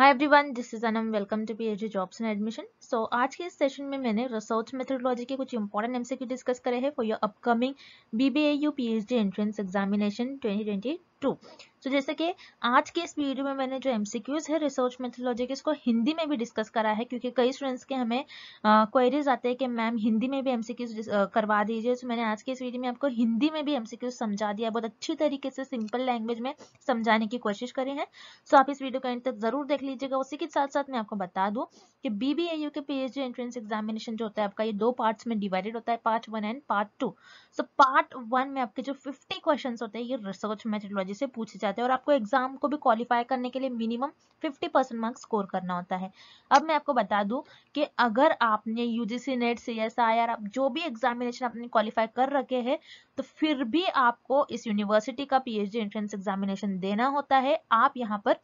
Hi everyone this is Anam welcome to PhD jobs and admission so आज के इस session में मैंने रिसर्च मेथडोलॉजी के कुछ इंपॉर्टेंट एमसीक्यू डिस्कस करे हैं for your upcoming BBAU PhD entrance examination 2020 two तो जैसे कि आज के इस वीडियो में मैंने जो एमसीक्यूज है रिसर्च मेथोलॉजी के इसको हिंदी में भी डिस्कस करा है क्योंकि कई स्टूडेंट्स के हमें क्वेरीज आते हैं कि मैम हिंदी में भी एमसीक्यूज करवा दीजिए तो मैंने आज के इस वीडियो में आपको हिंदी में भी एमसीक्यूज समझा दिया बहुत अच्छी तरीके से सिंपल लैंग्वेज में समझाने की कोशिश करी है सो आप इस वीडियो को एंड तक जरूर देख लीजिएगा उसी के साथ साथ मैं आपको बता दूँ कि बीबीएयू के पी एंट्रेंस एग्जामिनेशन जो होता है आपका ये दो पार्ट में डिवाइडेड होता है part one and part two so part one में आपके जो फिफ्टी क्वेश्चन होते हैं ये रिसर्च मेथोलॉजी राज्य से पूछे जाते हैं और आपको एग्जाम को भी क्वालिफाई करने के लिए मिनिमम 50 परसेंट मार्क्स स्कोर करना होता है अब मैं आपको बता दूं कि अगर आपने UGC NET C S I R आप जो भी एग्जामिनेशन आपने क्वालिफाई कर रखे हैं तो फिर भी आपको इस यूनिवर्सिटी का पीएचडी एंट्रेंस एग्जामिनेशन देना होता है आप यहाँ पर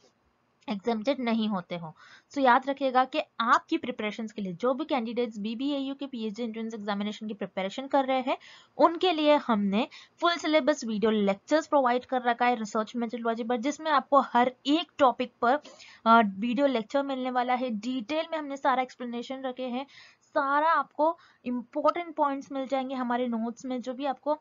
एग्जामेटेड नहीं होते हो सो so, याद रखिएगा कि आपकी प्रिपरेशन के लिए जो भी कैंडिडेट्स बीबीएयू के पीएचडी एंट्रेंस एग्जामिनेशन की प्रिपरेशन कर रहे हैं उनके लिए हमने full syllabus video lectures provide कर रखा है रिसर्च मेथोलॉजी पर जिसमें आपको हर एक टॉपिक पर वीडियो लेक्चर मिलने वाला है डिटेल में हमने सारा एक्सप्लेनेशन रखे हैं सारा आपको इंपॉर्टेंट पॉइंट्स मिल जाएंगे हमारे नोट्स में जो भी आपको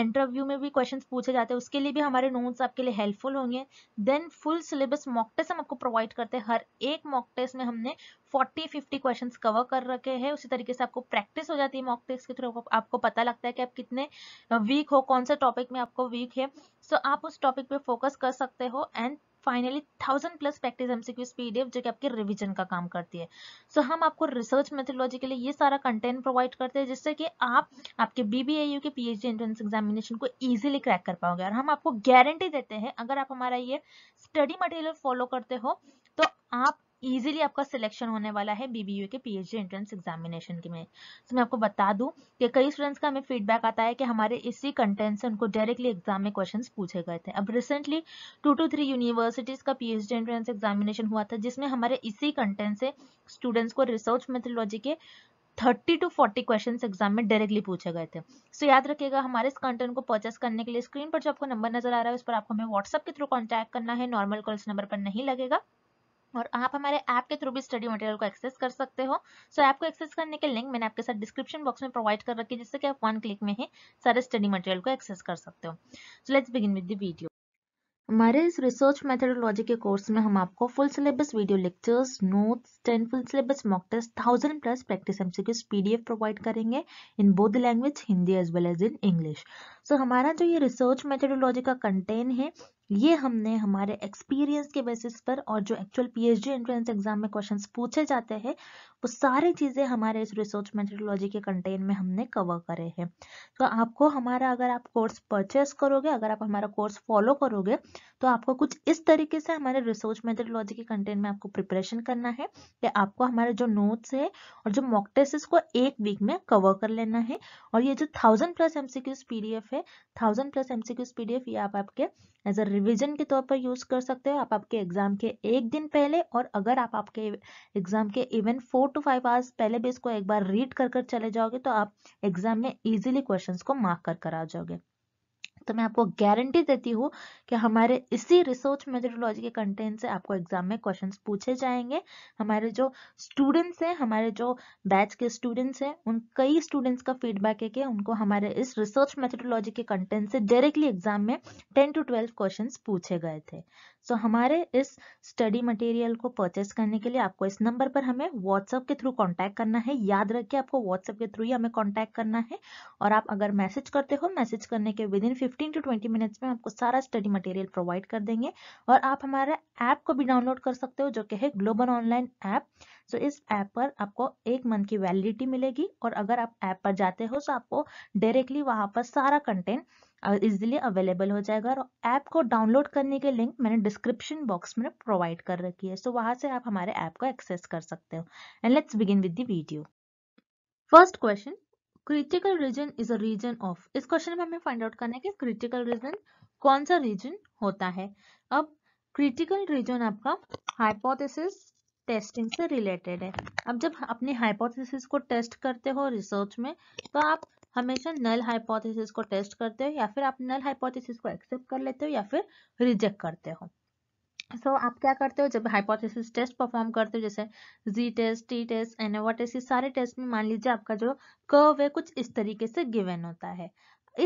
इंटरव्यू में भी क्वेश्चन पूछे जाते हैं उसके लिए भी हमारे नोट्स आपके लिए हेल्पफुल होंगे then full syllabus mock test हम आपको प्रोवाइड करते हैं हर एक मॉक टेस्ट में हमने 40 50 क्वेश्चंस कवर कर रखे हैं उसी तरीके से आपको प्रैक्टिस हो जाती है मॉक टेस्ट के थ्रू आपको पता लगता है कि आप कितने वीक हो कौन से टॉपिक में आपको वीक है सो so, आप उस टॉपिक पे फोकस कर सकते हो and finally thousand plus practice MCQs PDF जो कि आपके रिवीजन का काम करती है सो so, हम आपको रिसर्च मेथोलॉजी के लिए ये सारा कंटेंट प्रोवाइड करते हैं जिससे कि आप आपके बीबीएयू के पीएचडी एंट्रेंस एग्जामिनेशन को ईजिली क्रैक कर पाओगे और हम आपको गारंटी देते हैं अगर आप हमारा ये स्टडी मटेरियल फॉलो करते हो तो आप इजीली आपका सिलेक्शन होने वाला है बीबीयू के पीएचडी एंट्रेंस एग्जामिनेशन के में तो मैं आपको बता दूं कि कई स्टूडेंट्स का हमें फीडबैक आता है कि हमारे इसी कंटेंट से उनको डायरेक्टली एग्जाम में क्वेश्चन पूछे गए थे अब recently two two three universities का पीएचडी एंट्रेंस एग्जामिनेशन हुआ था जिसमें हमारे इसी कंटेंट से स्टूडेंट्स को रिसर्च मेथोलॉजी के thirty two forty question exam में डायरेक्टली पूछे गए थे सो so, याद रखिएगा हमारे इस कंटेंट को परचेस करने के लिए स्क्रीन पर जो आपको नंबर नजर आ रहा है उस पर आपको हमें व्हाट्सएप के थ्रू कॉन्टैक्ट करना है नॉर्मल कॉल्स नंबर पर नहीं लगेगा और आप हमारे ऐप के थ्रू भी स्टडी मटेरियल को एक्सेस कर सकते हो सो so, ऐप को एक्सेस करने के लिंक मैंने आपके साथ डिस्क्रिप्शन बॉक्स में प्रोवाइड कर रखी है जिससे कि आप वन क्लिक में ही सारे स्टडी मटेरियल को एक्सेस कर सकते हो so let's begin with the video हमारे इस रिसर्च मेथडोलॉजी के कोर्स में हम आपको full syllabus video lectures notes ten full syllabus mock test thousand plus practice MCQs PDF provide करेंगे in both language Hindi as well as in English so so, हमारा जो ये रिसर्च मेथडोलॉजी का contain है ये हमने हमारे एक्सपीरियंस के बेसिस पर और जो एक्चुअल पीएचडी एंट्रेंस एग्जाम में क्वेश्चंस पूछे जाते हैं वो सारी चीज़ें हमारे इस रिसर्च मेथडोलॉजी के कंटेन में हमने कवर करे हैं तो आपको हमारा अगर आप कोर्स परचेस करोगे अगर आप हमारा कोर्स फॉलो करोगे तो आपको कुछ इस तरीके से हमारे रिसर्च मेथडोलॉजी के कंटेन में आपको प्रिपरेशन करना है कि आपको हमारे जो नोट्स है और जो मॉक टेस्ट को एक वीक में कवर कर लेना है और ये जो थाउजेंड प्लस एमसीक्यूज पीडीएफ है थाउजेंड प्लस एमसीक्यूज पीडीएफ ये आप आपके एज अ रिविजन के तौर पर यूज कर सकते हो आप आपके एग्जाम के एक दिन पहले और अगर आप आपके एग्जाम के even four to five hours पहले भी इसको एक बार रीड कर कर चले जाओगे तो आप एग्जाम में इजिली क्वेश्चन को मार्क कर कर आ जाओगे तो मैं आपको गारंटी देती हूँ कि हमारे इसी रिसर्च मेथडोलॉजी के कंटेंट से आपको एग्जाम में क्वेश्चन पूछे जाएंगे हमारे जो स्टूडेंट्स हैं हमारे जो बैच के स्टूडेंट्स हैं उन कई स्टूडेंट्स का फीडबैक है कि उनको हमारे इस रिसर्च मेथडोलॉजी के कंटेंट से डायरेक्टली एग्जाम में टेन टू ट्वेल्व क्वेश्चन पूछे गए थे सो so, हमारे इस स्टडी मटेरियल को परचेस करने के लिए आपको इस नंबर पर हमें व्हाट्सएप के थ्रू कॉन्टैक्ट करना है याद रखिए आपको व्हाट्सएप के थ्रू ही हमें कॉन्टैक्ट करना है और आप अगर मैसेज करते हो मैसेज करने के within fifteen to twenty minutes में आपको सारा स्टडी मटेरियल प्रोवाइड कर देंगे और आप हमारे ऐप को भी डाउनलोड कर सकते हो जो कि है ग्लोबल ऑनलाइन ऐप सो इस ऐप पर आपको एक मंथ की वैलिडिटी मिलेगी और अगर आप ऐप पर जाते हो तो आपको डायरेक्टली वहाँ पर सारा कंटेंट इजिली अवेलेबल हो जाएगा और ऐप को डाउनलोड करने के लिंक मैंने डिस्क्रिप्शन बॉक्स में प्रोवाइड कर रखी है सो so, वहाँ से आप हमारे ऐप को एक्सेस कर सकते हो and let's begin with the video first question critical region is a region of इस क्वेश्चन में हमें फाइंड आउट करना है कि क्रिटिकल रीजन कौन सा रीजन होता है अब क्रिटिकल रीजन आपका हाइपोथेसिस टेस्टिंग से रिलेटेड है अब जब अपने हाइपोथेसिस को टेस्ट करते हो रिसर्च में तो आप हमेशा नल हाइपोथेसिस को टेस्ट करते हो या फिर आप नल हाइपोथेसिस को एक्सेप्ट कर लेते हो या फिर रिजेक्ट करते हो सो so, आप क्या करते हो जब हाइपोथेसिस टेस्ट परफॉर्म करते हो जैसे Z test T test ANOVA test ये सारे टेस्ट में मान लीजिए आपका जो कर्व है कुछ इस तरीके से गिवन होता है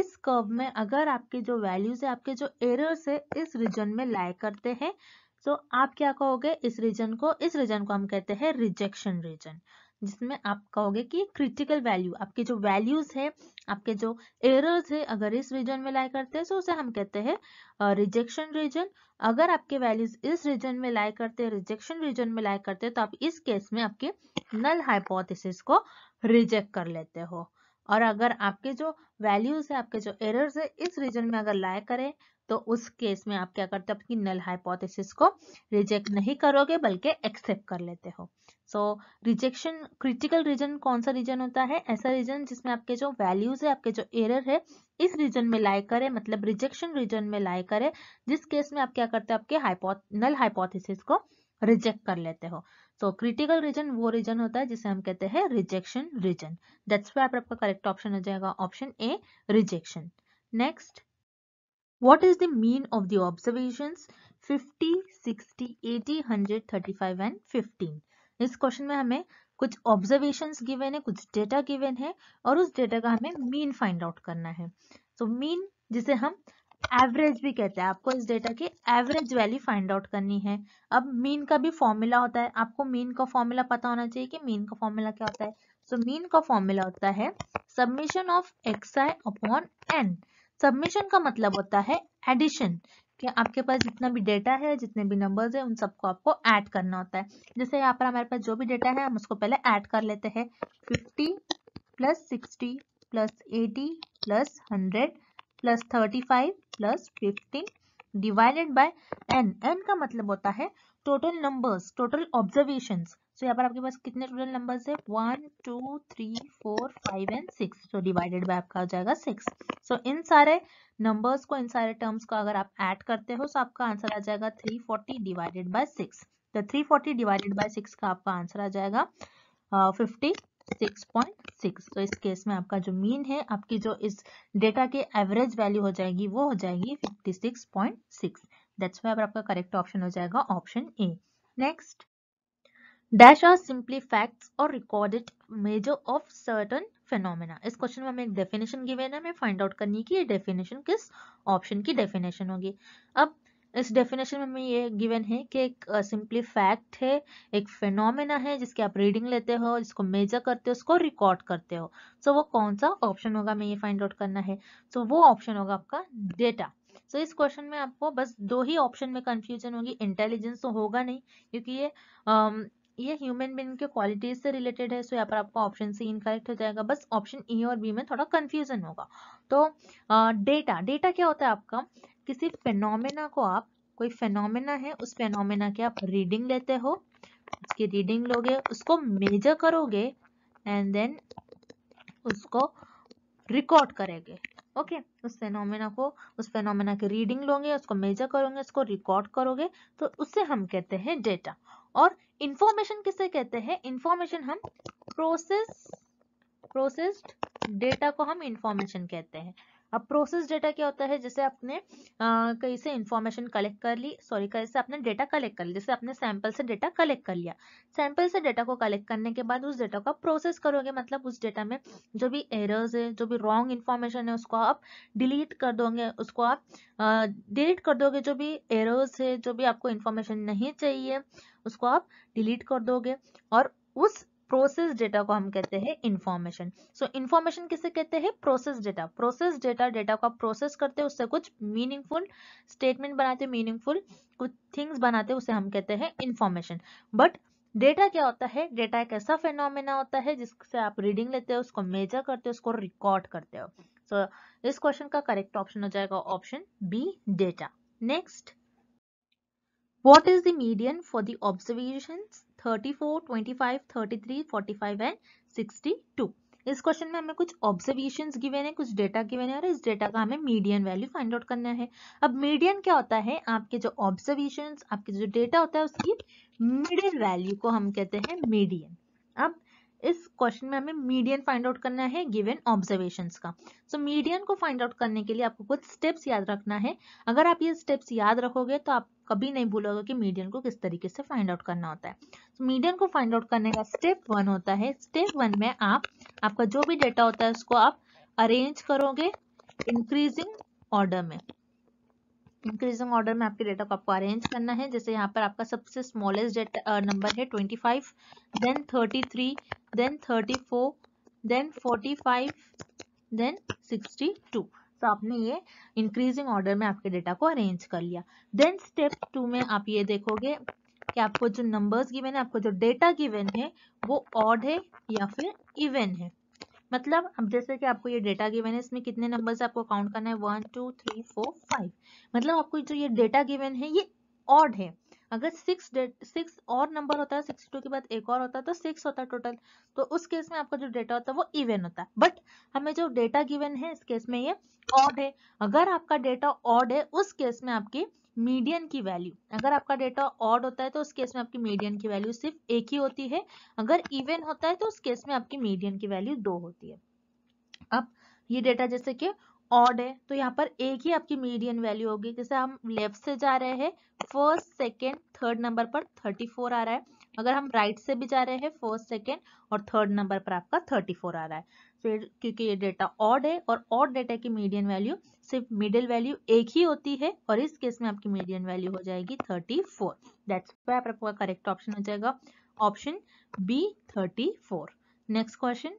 इस कर्व में अगर आपके जो वैल्यूज है आपके जो एरर्स है इस रीजन में लाए करते हैं तो आप क्या कहोगे इस रीजन को इस रीजन को हम कहते हैं रिजेक्शन रीजन जिसमें आप कहोगे कि क्रिटिकल वैल्यू आपके जो वैल्यूज है आपके जो एरर्स है अगर इस रीजन में लाई करते हैं तो उसे हम कहते हैं रिजेक्शन रीजन अगर आपके वैल्यूज इस रीजन में लाई करते हैं रिजेक्शन रीजन में लाई करते हैं तो आप इस केस में आपके नल हाइपोथेसिस को रिजेक्ट कर लेते हो और अगर आपके जो वैल्यूज है आपके जो एरर्स है इस रीजन में अगर लाई करें तो उस केस में आप क्या करते हो आपकी नल हाइपोथेसिस को रिजेक्ट नहीं करोगे बल्कि एक्सेप्ट कर लेते हो सो रिजेक्शन क्रिटिकल रीजन कौन सा रीजन होता है ऐसा रीजन जिसमें आपके जो वैल्यूज है आपके जो एरर है इस रीजन में लाए करे मतलब रिजेक्शन रीजन में लाए करे जिस केस में आप क्या करते हो आपके हाइपो नल हाइपोथिस को रिजेक्ट कर लेते हो सो क्रिटिकल रीजन वो रीजन होता है जिसे हम कहते हैं रिजेक्शन रीजन दैट्स वे आपका करेक्ट ऑप्शन हो जाएगा option A rejection next what is the mean of the observations 50 60 80 135 and इस क्वेश्चन में हमें कुछ ऑब्जर्वेशन गिवेन है कुछ डेटा गिवन है और उस डेटा का हमें मीन फाइंड आउट करना है सो so, मीन जिसे हम एवरेज भी कहते हैं आपको इस डेटा की एवरेज वैल्यू फाइंड आउट करनी है अब मीन का भी फॉर्मूला होता है आपको मीन का फॉर्मूला पता होना चाहिए कि मीन का फॉर्मूला क्या होता है सो so, मीन का फॉर्मूला होता है summation of X I upon N summation का मतलब होता है एडिशन कि आपके पास जितना भी डेटा है जितने भी नंबर्स है उन सबको आपको ऐड करना होता है जैसे यहाँ पर हमारे पास जो भी डेटा है हम उसको पहले ऐड कर लेते हैं fifty plus sixty plus eighty plus hundred plus thirty five plus fifteen divided by N N का मतलब होता है total numbers total observations so यहाँ पर आपके पास कितने टोटल नंबर्स है one two three four five and six so divided by आपका हो जाएगा सिक्स सो so, इन सारे नंबर्स को इन सारे टर्म्स को अगर आप ऐड करते हो तो आपका आंसर आ जाएगा three forty divided by six तो three forty divided by six का आपका आंसर आ जाएगा फिफ्टी सिक्स पॉइंट सिक्स तो इस केस में आपका जो मीन है आपकी जो इस डेटा के एवरेज वैल्यू हो जाएगी वो हो जाएगी fifty six point six that's why आपका करेक्ट ऑप्शन हो जाएगा option A next dash R simply facts और recorded measure of certain phenomena इस क्वेश्चन में हमें एक डेफिनेशन गिवेन है हमें फाइंड आउट करनी कि ये डेफिनेशन किस ऑप्शन की डेफिनेशन होगी अब इस डेफिनेशन में हमें ये गिवन है कि एक सिंपली uh, फैक्ट है एक फेनोमेना है जिसकी आप रीडिंग लेते हो जिसको मेजर करते हो उसको रिकॉर्ड करते हो सो so, वो कौन सा ऑप्शन होगा हमें ये फाइंड आउट करना है सो so, वो ऑप्शन होगा आपका डेटा सो so, इस क्वेश्चन में आपको बस दो ही ऑप्शन में कंफ्यूजन होगी इंटेलिजेंस तो होगा नहीं क्योंकि ये ये ह्यूमन बीन के क्वालिटीज से रिलेटेड है सो यहाँ पर आपका ऑप्शन सी इनकरेक्ट हो जाएगा बस ऑप्शन ई और बी में थोड़ा कंफ्यूजन होगा तो डेटा डेटा क्या होता है आपका किसी फेनोमेना को आप कोई फेनोमेना है उस फेनोमेना की आप रीडिंग लेते हो उसकी रीडिंग लोगे उसको मेजर करोगे एंड देन उसको रिकॉर्ड करेंगे ओके okay, उस फेनोमेना को उस फेनोमेना की रीडिंग लोगे उसको मेजर करोगे उसको रिकॉर्ड करोगे तो उससे हम कहते हैं डेटा और इंफॉर्मेशन किसे कहते हैं इंफॉर्मेशन हम प्रोसेस प्रोसेस्ड डेटा को हम इंफॉर्मेशन कहते हैं अब प्रोसेस डेटा क्या होता है जैसे आपने कहीं से इन्फॉर्मेशन कलेक्ट कर ली सॉरी कहीं से आपने डेटा कलेक्ट कर लिया जैसे आपने सैंपल से डेटा कलेक्ट कर लिया सैंपल से डेटा को कलेक्ट करने के बाद उस डेटा का प्रोसेस करोगे मतलब उस डेटा में जो भी एरर्स है जो भी रॉन्ग इन्फॉर्मेशन है उसको आप डिलीट कर दोगे उसको आप डिलीट कर दोगे जो भी एरर्स है जो भी आपको इन्फॉर्मेशन नहीं चाहिए उसको आप डिलीट कर दोगे और उस प्रोसेस डेटा को हम कहते हैं इन्फॉर्मेशन सो इन्फॉर्मेशन किसे कहते हैं process data process data data को आप प्रोसेस करते हैं उससे कुछ मीनिंगफुल स्टेटमेंट बनाते हैं मीनिंगफुल कुछ थिंग्स बनाते हैं उसे हम कहते हैं इन्फॉर्मेशन बट डेटा क्या होता है डेटा एक ऐसा फेनोमेना होता है जिससे आप रीडिंग लेते हो उसको मेजर करते हो उसको रिकॉर्ड करते हो सो so, इस क्वेश्चन का करेक्ट ऑप्शन हो जाएगा option B data next what is the medium for the observation 34, 25, 33, 45 and 62. इस क्वेश्चन में हमें कुछ ऑब्जर्वेशन गिवेन है कुछ डेटा गिवेन है और इस डेटा का हमें मीडियन वैल्यू फाइंड आउट करना है अब मीडियन क्या होता है आपके जो ऑब्जर्वेशन आपके जो डेटा होता है उसकी मिडिल वैल्यू को हम कहते हैं मीडियन अब इस क्वेश्चन में हमें मीडियन फाइंड आउट करना है गिवन ऑब्जर्वेशन का सो so, मीडियन को फाइंड आउट करने के लिए आपको कुछ स्टेप्स याद रखना है अगर आप ये स्टेप्स याद रखोगे तो आप कभी नहीं भूलोगे कि मीडियन को किस तरीके से फाइंड आउट करना होता है तो मीडियन को फाइंड आउट करने का स्टेप वन होता है स्टेप वन में आप आपका जो भी डेटा होता है उसको आप अरेंज करोगे इंक्रीजिंग ऑर्डर में इंक्रीजिंग ऑर्डर में आपके डेटा को आपको अरेंज करना है जैसे यहाँ पर आपका सबसे स्मॉलेस्ट डेटा नंबर है twenty five then thirty three then thirty four then forty five then sixty two तो आपने ये इंक्रीजिंग ऑर्डर में आपके डेटा को अरेंज कर लिया देन स्टेप टू में आप ये देखोगे कि आपको जो नंबर्स गिवन है आपको जो डेटा गिवन है वो ऑड है या फिर इवन है मतलब अब जैसे कि आपको ये डेटा गिवन है इसमें कितने नंबर आपको काउंट करना है one two three four five मतलब आपको जो ये डेटा गिवन है ये ऑड है अगर सिक्स सिक्स और नंबर होता है सिक्सटी टू के बाद एक और होता है तो सिक्स होता है टोटल तो उस केस में आपका जो डेटा होता है वो इवन होता है बट हमें जो डेटा गिवन है इस केस में ये ऑड है अगर आपका डेटा ऑड है उस केस में आपकी मीडियन की वैल्यू अगर आपका डेटा ऑड होता है तो उस केस में आपकी मीडियन की वैल्यू सिर्फ एक ही होती है अगर इवन होता है तो उस केस में आपकी मीडियन की वैल्यू दो होती है अब ये डेटा जैसे कि ऑड है तो यहाँ पर एक ही आपकी मीडियन वैल्यू होगी जैसे हम लेफ्ट से जा रहे हैं फर्स्ट सेकेंड थर्ड नंबर पर थर्टी फोर आ रहा है अगर हम राइट right से भी जा रहे हैं फर्स्ट सेकेंड और थर्ड नंबर पर आपका थर्टी फोर आ रहा है फिर क्योंकि ये डेटा ऑड है और ऑड डेटा की मीडियन वैल्यू सिर्फ मिडिल वैल्यू एक ही होती है और इस केस में आपकी मीडियन वैल्यू हो जाएगी थर्टी फोर दैट्स आपका करेक्ट ऑप्शन हो जाएगा option B thirty four next question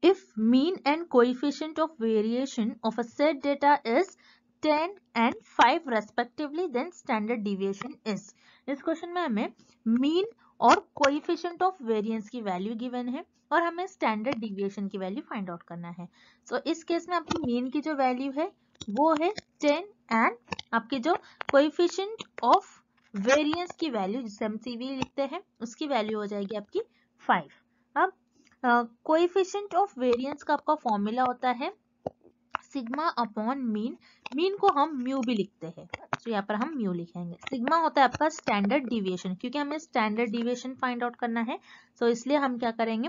If mean and coefficient of variation of a set data is 10 and 5 respectively then standard deviation is. इस question में हमें mean और coefficient of variance की value given है और हमें स्टैंडर्ड डिविएशन की value find out करना है सो so, इस केस में आपकी मीन की जो वैल्यू है वो है 10 एंड आपके जो कोइफिशियंट ऑफ वेरिएंस की वैल्यू जिसे हम सीवी लिखते हैं उसकी वैल्यू हो जाएगी आपकी 5 कोइफिशेंट ऑफ वेरियंस का आपका फॉर्मूला होता है सिग्मा अपॉन मीन मीन को हम म्यू भी लिखते हैं तो यहाँ पर हम म्यू लिखेंगे सिग्मा होता है आपका स्टैंडर्ड डिविएशन क्योंकि हमें स्टैंडर्ड डिविएशन फाइंड आउट करना है सो so इसलिए हम क्या करेंगे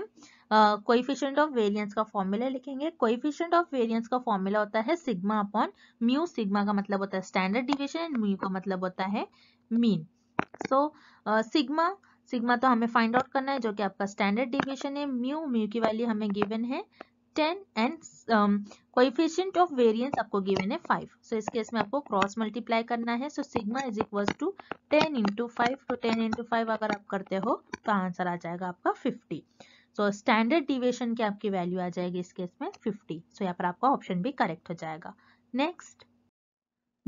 कोइफिशियंट ऑफ वेरियंस का फॉर्मूला लिखेंगे कोइफिशियंट ऑफ वेरियंस का फॉर्मूला होता है सिग्मा अपॉन म्यू सिग्मा का मतलब होता है स्टैंडर्ड डिविएशन एंड म्यू का मतलब होता है मीन सो सिग्मा सिग्मा तो हमें फाइंड आउट करना है जो कि आपका स्टैंडर्ड डिविएशन है म्यू म्यू की वैल्यू हमें गिवन है 10 एंड कोइफिशियंट ऑफ वेरिएंस आपको गिवन है 5 सो so, इस केस में आपको क्रॉस मल्टीप्लाई करना है so sigma is equal to ten into five तो 10 इंटू फाइव अगर आप करते हो तो आंसर आ जाएगा आपका फिफ्टी सो स्टैंडर्ड डिविएशन की आपकी वैल्यू आ जाएगी इस केस में फिफ्टी सो so, यहाँ पर आपका ऑप्शन भी करेक्ट हो जाएगा next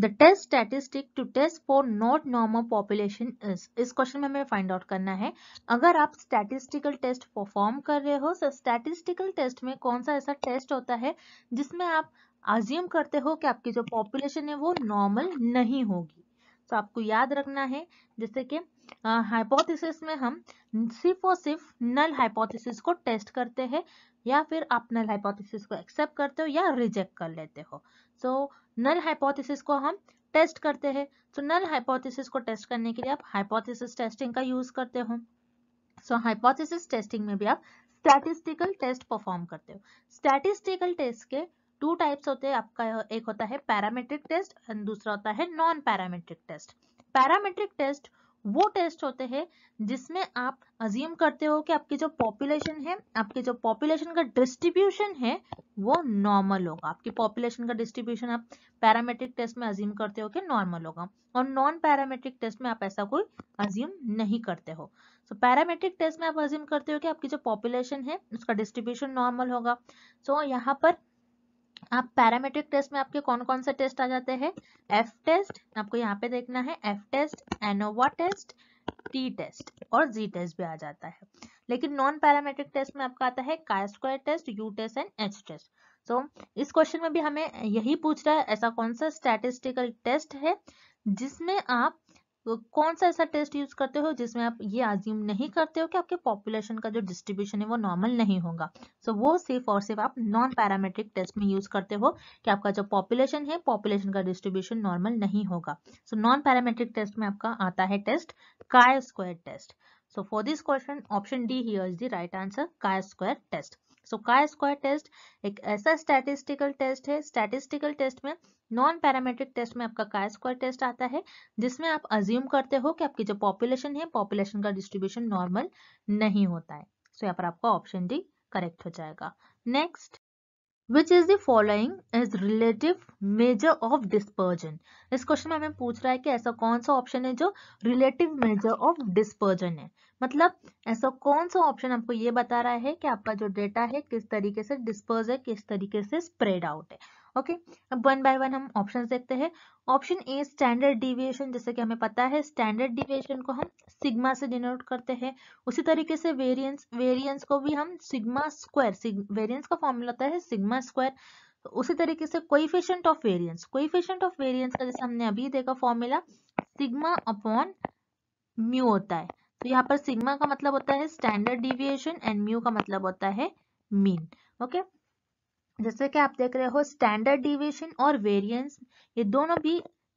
the test statistic to test for not normal population is इस क्वेश्चन में हमें फाइंड आउट करना है अगर आप स्टैटिस्टिकल टेस्ट परफॉर्म कर रहे हो तो स्टैटिस्टिकल टेस्ट में कौन सा ऐसा टेस्ट होता है जिसमें आप आज्यूम करते हो कि आपकी जो पॉपुलेशन है वो नॉर्मल नहीं होगी तो आपको याद रखना है जैसे कि हाइपोथेसिस में हम सिर्फ और सिर्फ नल हाइपोथेसिस को टेस्ट करते हैं या फिर आप नल हाइपोथेसिस को एक्सेप्ट करते हो या रिजेक्ट कर लेते हो सो नल हाइपोथेसिस को हम टेस्ट करते हैं सो नल हाइपोथेसिस को टेस्ट करने के लिए आप हाइपोथेसिस टेस्टिंग का यूज करते हो सो हाइपोथेसिस टेस्टिंग में भी आप स्टैटिस्टिकल टेस्ट परफॉर्म करते हो स्टैटिस्टिकल टेस्ट के टू टाइप्स होते हैं आपका एक होता है पैरामेट्रिक टेस्ट एंड दूसरा होता है non parametric test parametric test वो टेस्ट होते हैं जिसमें आप अज्यूम करते हो कि आपकी जो पॉपुलेशन है आपके जो पॉपुलेशन का डिस्ट्रीब्यूशन है वो नॉर्मल होगा आपकी पॉपुलेशन का डिस्ट्रीब्यूशन आप पैरामेट्रिक टेस्ट में अज्यूम करते हो कि नॉर्मल होगा और नॉन पैरामेट्रिक टेस्ट में आप ऐसा कोई अज्यूम नहीं करते हो सो पैरामेट्रिक टेस्ट में आप अज्यूम करते हो कि आपकी जो पॉपुलेशन है उसका डिस्ट्रीब्यूशन नॉर्मल होगा सो so, यहाँ पर आप पैरामेट्रिक टेस्ट में आपके कौन कौन से टेस्ट आ जाते हैं एफ टेस्ट आपको यहाँ पे देखना है F test ANOVA test T test और जी टेस्ट भी आ जाता है लेकिन नॉन पैरामेट्रिक टेस्ट में आपका आता है का test U test and H test so इस क्वेश्चन में भी हमें यही पूछ रहा है ऐसा कौन सा स्टैटिस्टिकल टेस्ट है जिसमें आप तो कौन सा ऐसा टेस्ट यूज करते हो जिसमें आप ये आज्यूम नहीं करते हो कि आपके पॉपुलेशन का जो डिस्ट्रीब्यूशन है वो नॉर्मल नहीं होगा सो so, वो सिर्फ और सिर्फ आप नॉन पैरामेट्रिक टेस्ट में यूज करते हो कि आपका जो पॉपुलेशन है पॉपुलेशन का डिस्ट्रीब्यूशन नॉर्मल नहीं होगा सो नॉन पैरामेट्रिक टेस्ट में आपका आता है test chi square test So for this question option D here is the right answer chi-square test. so chi square test एक ऐसा statistical test है statistical test में नॉन पैरामेट्रिक टेस्ट में आपका काय स्क्वायर टेस्ट आता है जिसमें आप अज्यूम करते हो कि आपकी जो पॉपुलेशन है पॉपुलेशन का डिस्ट्रीब्यूशन नॉर्मल नहीं होता है सो so, यहाँ पर आपका ऑप्शन डी करेक्ट हो जाएगा next which is the following is relative measure of dispersion इस क्वेश्चन में हमें पूछ रहा है कि ऐसा कौन सा ऑप्शन है जो रिलेटिव मेजर ऑफ डिस्पर्जन है मतलब ऐसा कौन सा ऑप्शन आपको ये बता रहा है कि आपका जो डेटा है किस तरीके से डिस्पर्ज है किस तरीके से स्प्रेड आउट है ओके अब वन बाय वन हम ऑप्शन देखते हैं ऑप्शन ए स्टैंडर्ड डिविएशन जैसे कि हमें पता है स्टैंडर्ड डिविएशन को हम सिग्मा से डिनोट करते हैं उसी तरीके से वेरिएंस वेरिएंस को भी हम सिग्मा स्क्वायर वेरिएंस का फॉर्मूला होता है सिग्मा स्क्वायर तो उसी तरीके से coefficient of variance coefficient of variance का जैसे हमने अभी देखा फॉर्मूला सिग्मा अपॉन म्यू होता है तो यहाँ पर सिग्मा का मतलब होता है स्टैंडर्ड डिविएशन एंड म्यू का मतलब होता है मीन ओके okay? जैसे कि आप देख रहे हो स्टैंडर्ड डिविएशन और वेरिएंस ये दोनों भी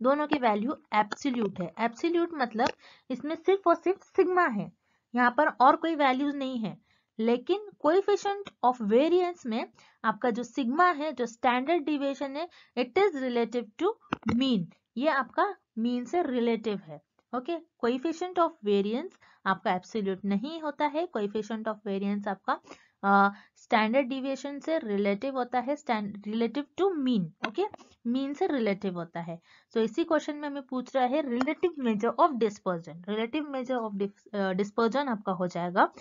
दोनों की वैल्यू एप्सिल्यूट है एप्सिल्यूट मतलब इसमें सिर्फ और सिर्फ सिग्मा है यहाँ पर और कोई वैल्यूज नहीं है लेकिन कोइफिशिएंट ऑफ वेरिएंस में आपका जो सिग्मा है जो स्टैंडर्ड डिविएशन है it is relative to mean ये आपका मीन से रिलेटिव है ओके कोइफिशिएंट ऑफ वेरिएंस आपका एब्सोल्यूट नहीं होता है कोइफिशिएंट ऑफ वेरिएंस आपका स्टैंडर्ड डिविएशन से रिलेटिव होता है relative to mean okay mean से रिलेटिव होता है सो तो so, इसी क्वेश्चन में हमें पूछ रहा है relative measure of dispersion relative measure of dispersion आपका हो जाएगा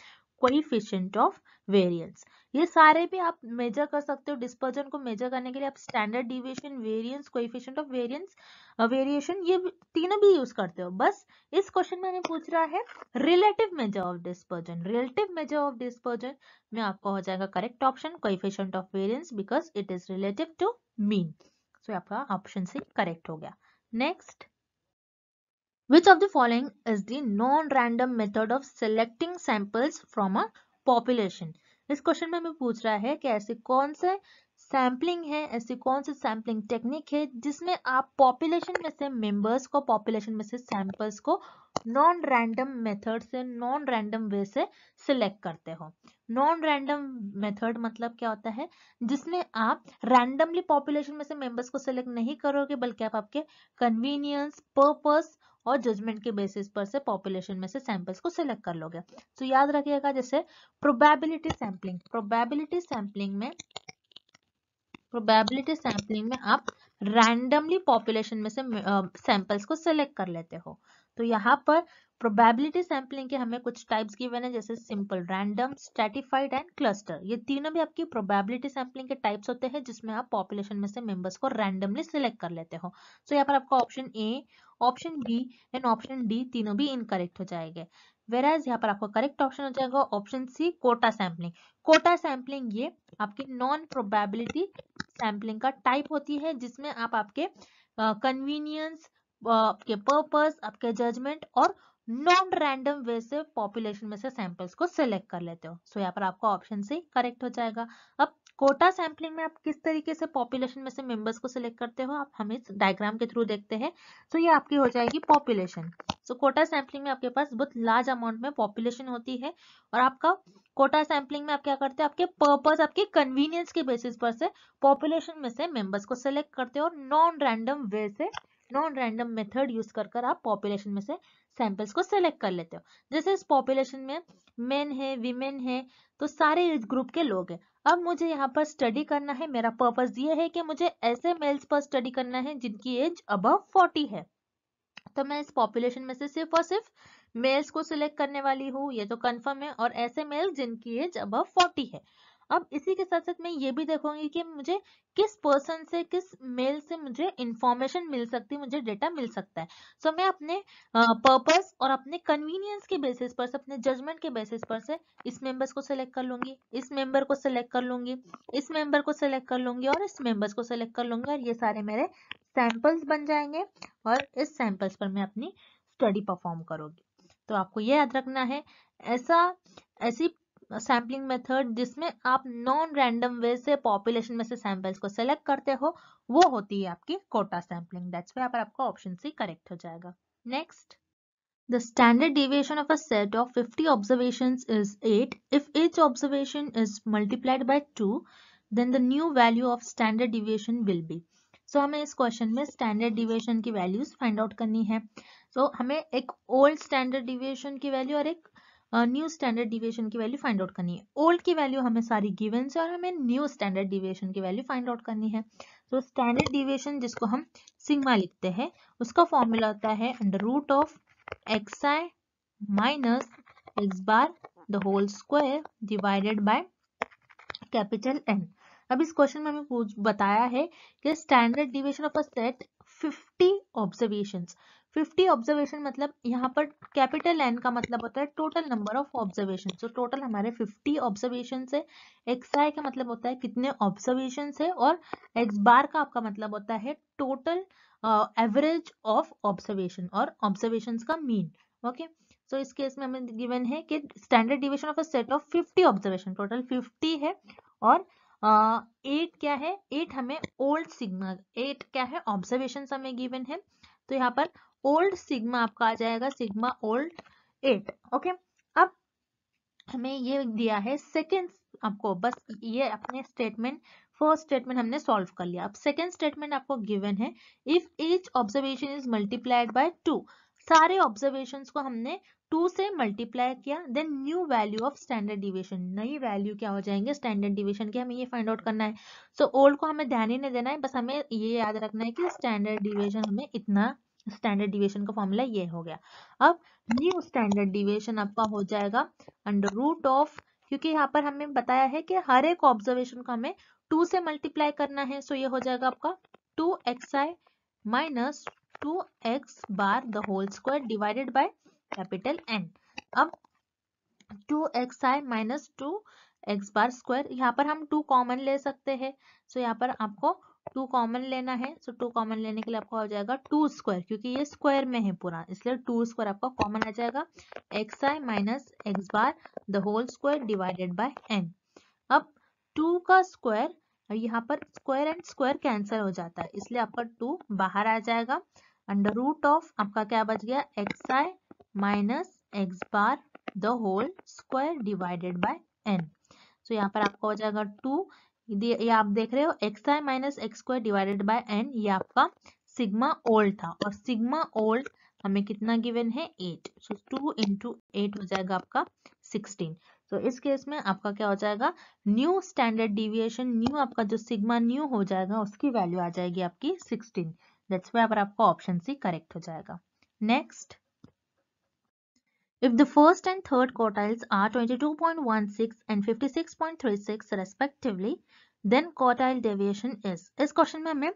कोइफिशियंट ऑफ वेरियंस ये सारे भी आप मेजर कर सकते हो डिस्पर्जन को मेजर करने के लिए आप standard deviation variance coefficient of variance variation ये तीनों भी यूज करते हो बस इस क्वेश्चन में हमें पूछ रहा है relative measure of dispersion relative measure of dispersion में आपको हो जाएगा correct option coefficient of variance because it is relative to mean so आपका ऑप्शन सी करेक्ट हो गया next Which of the following is the non-random method of selecting samples from a population? इस question में हमें पूछ रहा है कि ऐसे कौन से सैम्पलिंग है ऐसी कौन सी सैम्पलिंग टेक्निक है जिसमें आप पॉपुलेशन में से मेंबर्स को पॉपुलेशन में से सैंपल्स को नॉन रैंडम मेथड से नॉन रैंडम वे से सिलेक्ट करते हो नॉन रैंडम मेथड मतलब क्या होता है जिसमें आप रैंडमली पॉपुलेशन में से मेंबर्स को सिलेक्ट नहीं करोगे बल्कि आप आपके कन्वीनियंस पर्पस और जजमेंट के बेसिस पर से पॉपुलेशन में से सैंपल्स को सिलेक्ट कर लोगे तो so, याद रखिएगा जैसे प्रोबेबिलिटी सैंपलिंग प्रोबेबिलिटी सैंपलिंग में प्रोबेबिलिटी सैंपलिंग में आप रैंडमली पॉपुलेशन में से सैंपल्स uh, को सिलेक्ट कर लेते हो तो यहाँ पर प्रोबेबिलिटी सैम्पलिंग के हमें कुछ टाइप्स गिवन है जैसे simple random stratified and cluster ये तीनों भी आपकी प्रोबेबिलिटी सैम्पलिंग के टाइप्स होते हैं जिसमें आप पॉपुलेशन में से मेंबर्स को रैंडमली सिलेक्ट कर लेते हो सो so यहाँ पर आपका option A option B and option D तीनों भी इनकरेक्ट हो जाएंगे वेराज यहाँ पर आपका करेक्ट ऑप्शन हो जाएगा option C quota sampling quota sampling ये आपकी नॉन प्रोबेबिलिटी सैम्पलिंग का टाइप होती है जिसमें आप आपके कन्वीनियंस uh, आपके पर्पस आपके जजमेंट और नॉन रैंडम वे से पॉपुलेशन में से सैंपल्स को सिलेक्ट कर लेते हो सो यहाँ पर आपका ऑप्शन सी करेक्ट हो जाएगा अब कोटा सैम्पलिंग में आप किस तरीके से पॉपुलेशन में से मेंबर्स को सिलेक्ट करते हो आप हम इस डायग्राम के थ्रू देखते हैं सो so, ये आपकी हो जाएगी पॉपुलेशन सो कोटा सैम्पलिंग में आपके पास बहुत लार्ज अमाउंट में पॉपुलेशन होती है और आपका कोटा सैम्पलिंग में आप क्या करते हो आपके पर्पज आपके कन्वीनियंस के बेसिस पर से पॉपुलेशन में से मेंबर्स को सिलेक्ट करते हो और नॉन रैंडम वे से नॉन रैंडम मेथड यूज कर कर आप पॉपुलेशन में से सैंपल्स को सेलेक्ट कर लेते हो जैसे इस पॉपुलेशन में मेन है विमेन है तो सारे इस ग्रुप के लोग हैं अब मुझे यहाँ पर स्टडी करना है मेरा पर्पज ये है कि मुझे ऐसे मेल्स पर स्टडी करना है जिनकी एज अबव फोर्टी है तो मैं इस पॉपुलेशन में से सिर्फ और सिर्फ मेल्स को सिलेक्ट करने वाली हूँ ये तो कंफर्म है और ऐसे मेल्स जिनकी एज अबव फोर्टी है अब इसी के साथ साथ मैं ये भी देखूंगी कि मुझे किस पर्सन से किस मेल से मुझे इंफॉर्मेशन मिल सकती है मुझे डेटा मिल सकता है सो so, मैं अपने पर्पस और अपने कन्वीनियंस के बेसिस पर से अपने जजमेंट के बेसिस पर से इस मेंबर्स को सिलेक्ट कर लूंगी इस मेंबर को सिलेक्ट कर लूंगी इस मेंबर को सिलेक्ट कर लूंगी और इस मेंबर्स को सिलेक्ट कर लूंगी और ये सारे मेरे सैंपल्स बन जाएंगे और इस सैंपल्स पर मैं अपनी स्टडी परफॉर्म करूंगी तो आपको ये याद रखना है ऐसा ऐसी सैम्पलिंग मेथड जिसमें आप नॉन रैंडम वे से पॉपुलेशन में से सैंपल्स को सेलेक्ट करते हो वो होती है आपकी कोटा सैम्पलिंग दैट्स वे पर आपका ऑप्शन सी करेक्ट हो जाएगा next The standard deviation of a set of 50 observations is 8. If each observation is multiplied by 2, then the new value of standard deviation will be. so, हमें इस question में standard deviation की values find out करनी है so so, हमें एक old standard deviation की value और एक न्यू स्टैंडर्ड डिविएशन की वैल्यू फाइंड आउट करनी है ओल्ड की वैल्यू हमें सारी गिवन से और हमें न्यू स्टैंडर्ड डिविएशन की वैल्यू फाइंड आउट करनी है तो स्टैंडर्ड डिविएशन जिसको हम सिग्मा लिखते हैं उसका फॉर्मूला होता है under root of X I minus X bar the whole square divided by capital N अब इस क्वेश्चन में हमें बताया है कि standard deviation of a set 50 observations 50 observation मतलब यहाँ पर कैपिटल एन का मतलब होता है total number of observation so total हमारे 50 ऑब्जर्वेशन है एक्स आई का मतलब होता है कितने ऑब्जर्वेशन है और एक्स बार का आपका मतलब होता है टोटल एवरेज ऑफ ऑब्जर्वेशन और ऑब्जर्वेशन का मीन ओके सो इस केस में हमें गिवन है कि standard deviation of a set of 50 observation total 50 है और एट uh, क्या है एट हमें ओल्ड सिग्नल एट क्या है ऑब्जर्वेशन हमें गिवन है तो यहाँ पर ओल्ड सिग्मा आपका आ जाएगा सिग्मा ओल्ड एट ओके अब हमें ये दिया है सेकेंड आपको बस ये अपने स्टेटमेंट फर्स्ट स्टेटमेंट हमने सॉल्व कर लिया अब सेकेंड स्टेटमेंट आपको गिवन है if each observation is multiplied by two सारे ऑब्जर्वेशन को हमने टू से मल्टीप्लाई किया then new value of standard deviation नई वैल्यू क्या हो जाएंगे स्टैंडर्ड डिविएशन के हमें ये फाइंड आउट करना है सो so, ओल्ड को हमें ध्यान ही नहीं देना है बस हमें ये याद रखना है कि स्टैंडर्ड डिविएशन हमें इतना स्टैंडर्ड डिविएशन का फॉर्मूला ये हो गया अब न्यू स्टैंडर्ड डिविएशन आपका हो जाएगा अंडर रूट ऑफ क्योंकि यहाँ पर हमें बताया है कि हर एक ऑब्जर्वेशन को हमें टू से मल्टीप्लाई करना है सो ये हो जाएगा आपका two X I minus two X bar the whole square divided by capital N अब two X I minus two X bar square यहाँ पर हम टू कॉमन ले सकते हैं सो यहाँ पर आपको टू कॉमन लेना है सो टू कॉमन लेने के लिए आपको आ जाएगा टू स्क्वायर क्योंकि ये स्क्वायर में है पूरा इसलिए टू स्क्वायर आपका कॉमन आ जाएगा X I minus X bar the whole square divided by N अब टू का स्क्वायर यहाँ पर स्क्वायर एंड स्क्वायर कैंसिल हो जाता है इसलिए आपका टू बाहर आ जाएगा अंडर रूट ऑफ आपका क्या बच गया X I minus X bar the whole square divided by N so यहाँ पर आपका हो जाएगा टू ये आप देख रहे हो X I minus X square divided by N ये आपका सिग्मा ओल्ड था और सिग्मा ओल्ड हमें कितना गिवन है eight so two into eight हो जाएगा आपका सिक्सटीन तो इस केस में आपका क्या हो जाएगा न्यू स्टैंडर्ड डिविएशन न्यू आपका जो सिग्मा न्यू हो जाएगा उसकी वैल्यू आ जाएगी आपकी सिक्सटीन दैट्स वाई आपका ऑप्शन सी करेक्ट हो जाएगा next If the first and third quartiles are 22.16 and 56.36 respectively, then quartile deviation is. इस क्वेश्चन में हमें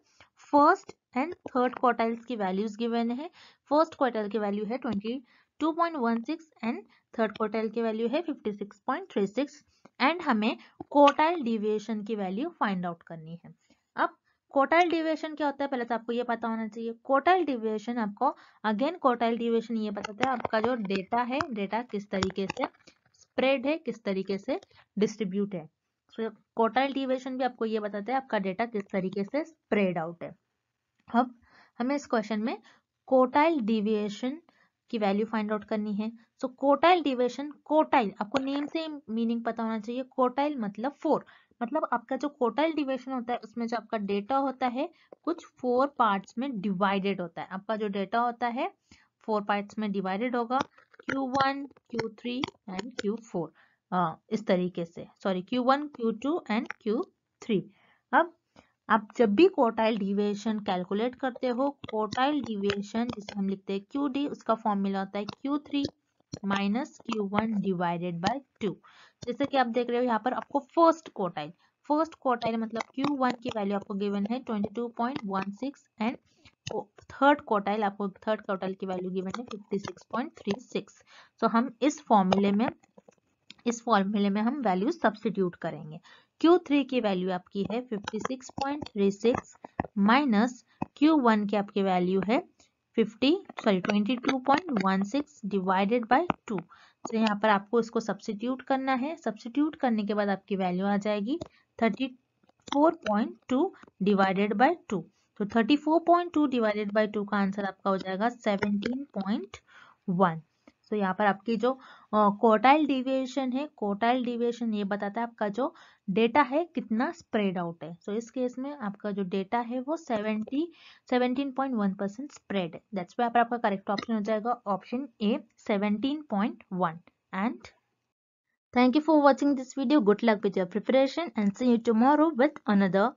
फर्स्ट एंड थर्ड क्वार्टाइल्स की वैल्यूज गिवन है फर्स्ट क्वार्टाइल की वैल्यू है 22.16 एंड थर्ड क्वार्टाइल की वैल्यू है 56.36 एंड हमें क्वार्टाइल डिविएशन की वैल्यू फाइंड आउट करनी है अब कोटाइल डिविएशन क्या होता है पहले तो आपको ये पता होना चाहिए कोटाइल डिविएशन आपको अगेन कोटाइल डिविएशन ये बताता है आपका जो डेटा है डेटा किस तरीके से स्प्रेड है किस तरीके से डिस्ट्रीब्यूट है कोटाइल so, डिविएशन भी आपको ये बताता है आपका डेटा किस तरीके से स्प्रेड आउट है अब हमें इस क्वेश्चन में कोटाइल डिविएशन की वैल्यू फाइंड आउट करनी है सो कोटाइल डिविएशन कोटाइल आपको नेम से मीनिंग पता होना चाहिए कोटाइल मतलब फोर मतलब आपका जो कोटाइल डिवेशन होता है उसमें जो आपका डेटा होता है कुछ फोर पार्ट्स में डिवाइडेड होता है आपका जो डेटा होता है फोर पार्ट्स में डिवाइडेड होगा Q1, Q3 एंड Q4 आ, इस तरीके से sorry Q one Q two and Q three अब आप जब भी कोटाइल डिविएशन कैलकुलेट करते हो कोटाइल डिविएशन जिसे हम लिखते हैं क्यू डी उसका फॉर्मूला होता है Q three minus Q one divided by two जैसे कि आप देख रहे हो यहाँ पर आपको फर्स्ट क्वार्टाइल फर्स्ट क्वार्टाइल मतलब Q1 की वैल्यू आपको गिवन है 22.16 एंड थर्ड क्वार्टाइल आपको थर्ड क्वार्टाइल की वैल्यू गिवन है 56.36 सो so, हम इस फॉर्मूले में इस फॉर्मूले में हम वैल्यू सब्सिट्यूट करेंगे Q3 की वैल्यू आपकी है 56.36 माइनस Q1 की आपकी वैल्यू है 50 सॉरी 22.16 डिवाइडेड बाय 2 तो यहाँ पर आपको इसको सब्सिट्यूट करना है सब्सिट्यूट करने के बाद आपकी वैल्यू आ जाएगी thirty four point two divided by two तो thirty four point two divided by two का आंसर आपका हो जाएगा सेवनटीन पॉइंट वन तो यहाँ पर आपकी जो कोटाइल डिविएशन है कोटाइल डिविएशन ये बताता है आपका जो डेटा है कितना स्प्रेड आउट है सो so, इस केस में आपका जो डेटा है वो seventy seventeen point one percent spread है दैट्स आपका करेक्ट ऑप्शन हो जाएगा option A seventeen point one and thank you for watching this video good luck with your preparation and see you tomorrow with another